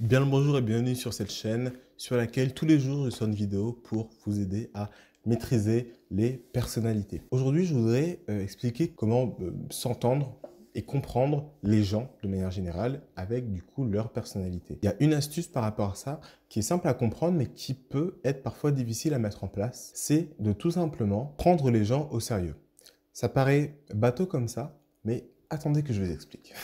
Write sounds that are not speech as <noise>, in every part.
Bien le bonjour et bienvenue sur cette chaîne sur laquelle tous les jours je sors une vidéo pour vous aider à maîtriser les personnalités. Aujourd'hui, je voudrais euh, expliquer comment euh, s'entendre et comprendre les gens de manière générale avec du coup leur personnalité. Il y a une astuce par rapport à ça qui est simple à comprendre mais qui peut être parfois difficile à mettre en place, c'est de tout simplement prendre les gens au sérieux. Ça paraît bateau comme ça, mais attendez que je vous explique. <laughs>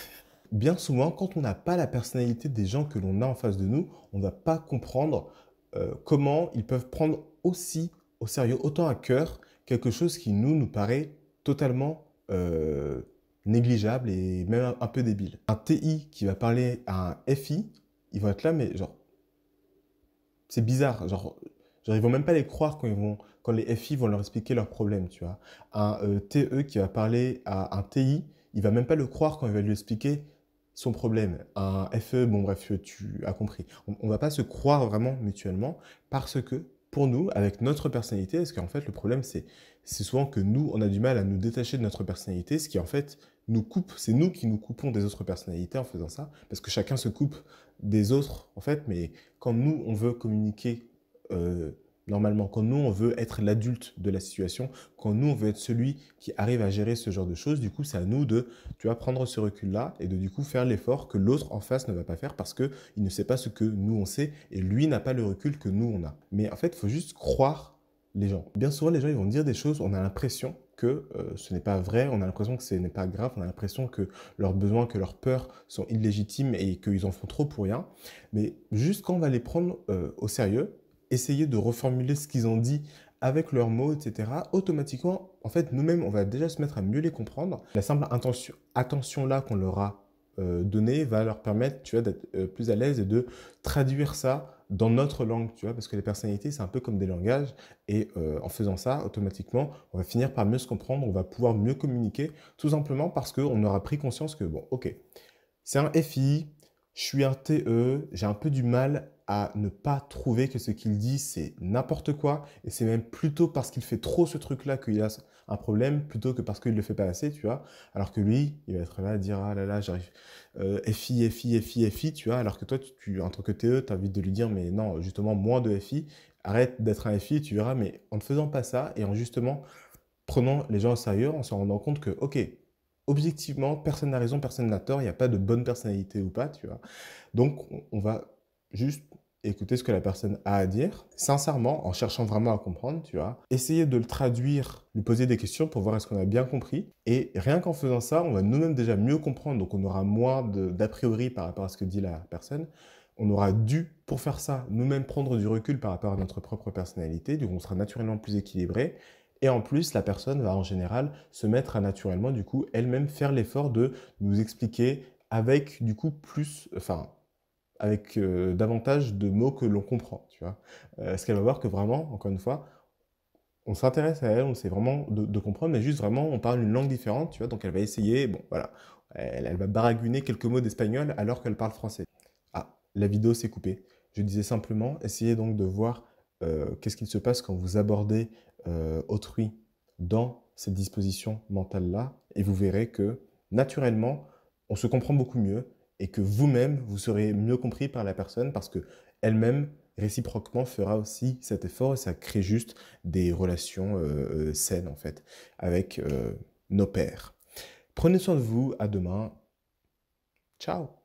bien souvent, quand on n'a pas la personnalité des gens que l'on a en face de nous, on ne va pas comprendre euh, comment ils peuvent prendre aussi au sérieux, autant à cœur, quelque chose qui nous, nous paraît totalement euh, négligeable et même un peu débile. Un TI qui va parler à un FI, ils vont être là, mais genre, c'est bizarre, genre, j'arrive ils vont même pas les croire quand ils vont, quand les FI vont leur expliquer leurs problèmes, tu vois. Un euh, TE qui va parler à un TI, il va même pas le croire quand il va lui expliquer son problème, un FE, bon bref, tu as compris. On ne va pas se croire vraiment mutuellement parce que pour nous, avec notre personnalité, parce qu'en fait le problème c'est souvent que nous, on a du mal à nous détacher de notre personnalité, ce qui en fait nous coupe, c'est nous qui nous coupons des autres personnalités en faisant ça, parce que chacun se coupe des autres en fait, mais quand nous, on veut communiquer euh, normalement, quand nous, on veut être l'adulte de la situation, quand nous, on veut être celui qui arrive à gérer ce genre de choses, du coup, c'est à nous de, tu vas prendre ce recul-là et de, du coup, faire l'effort que l'autre en face ne va pas faire parce que il ne sait pas ce que nous, on sait et lui n'a pas le recul que nous, on a. Mais en fait, il faut juste croire les gens. Bien souvent, les gens, ils vont dire des choses, on a l'impression que euh, ce n'est pas vrai, on a l'impression que ce n'est pas grave, on a l'impression que leurs besoins, que leurs peurs sont illégitimes et qu'ils en font trop pour rien. Mais juste quand on va les prendre euh, au sérieux, essayer de reformuler ce qu'ils ont dit avec leurs mots, etc., automatiquement, en fait, nous-mêmes, on va déjà se mettre à mieux les comprendre. La simple attention là qu'on leur a euh, donnée va leur permettre, tu vois, d'être euh, plus à l'aise et de traduire ça dans notre langue, tu vois, parce que les personnalités, c'est un peu comme des langages, et euh, en faisant ça, automatiquement, on va finir par mieux se comprendre, on va pouvoir mieux communiquer, tout simplement parce qu'on aura pris conscience que, bon, ok, c'est un FI, je suis un TE, j'ai un peu du mal à ne pas trouver que ce qu'il dit, c'est n'importe quoi. Et c'est même plutôt parce qu'il fait trop ce truc-là qu'il a un problème, plutôt que parce qu'il ne le fait pas assez, tu vois. Alors que lui, il va être là à dire, ah là là, j'arrive, euh, FI, FI, FI, FI, tu vois. Alors que toi, tu, en tant que TE, tu as envie de lui dire, mais non, justement, moins de FI, arrête d'être un FI, tu verras. Mais en ne faisant pas ça et en justement prenant les gens au sérieux, en se rendant compte que, ok, objectivement, personne n'a raison, personne n'a tort, il n'y a pas de bonne personnalité ou pas, tu vois. Donc, on va juste écouter ce que la personne a à dire, sincèrement, en cherchant vraiment à comprendre, tu vois. Essayer de le traduire, lui poser des questions pour voir est-ce qu'on a bien compris. Et rien qu'en faisant ça, on va nous-mêmes déjà mieux comprendre, donc on aura moins d'a priori par rapport à ce que dit la personne. On aura dû, pour faire ça, nous-mêmes prendre du recul par rapport à notre propre personnalité, Du coup, on sera naturellement plus équilibré. Et en plus, la personne va en général se mettre à naturellement, du coup, elle-même faire l'effort de nous expliquer avec, du coup, plus, enfin, avec euh, davantage de mots que l'on comprend, tu vois. Euh, ce qu'elle va voir que vraiment, encore une fois, on s'intéresse à elle, on sait vraiment de, comprendre, mais juste vraiment, on parle une langue différente, tu vois, donc elle va essayer, bon, voilà, elle, va baraguner quelques mots d'espagnol alors qu'elle parle français. Ah, la vidéo s'est coupée. Je disais simplement, essayez donc de voir euh, qu'est-ce qu'il se passe quand vous abordez autrui dans cette disposition mentale-là, et vous verrez que, naturellement, on se comprend beaucoup mieux, et que vous-même, vous serez mieux compris par la personne parce que elle-même, réciproquement, fera aussi cet effort et ça crée juste des relations euh, euh, saines, en fait, avec euh, nos pères. Prenez soin de vous, à demain. Ciao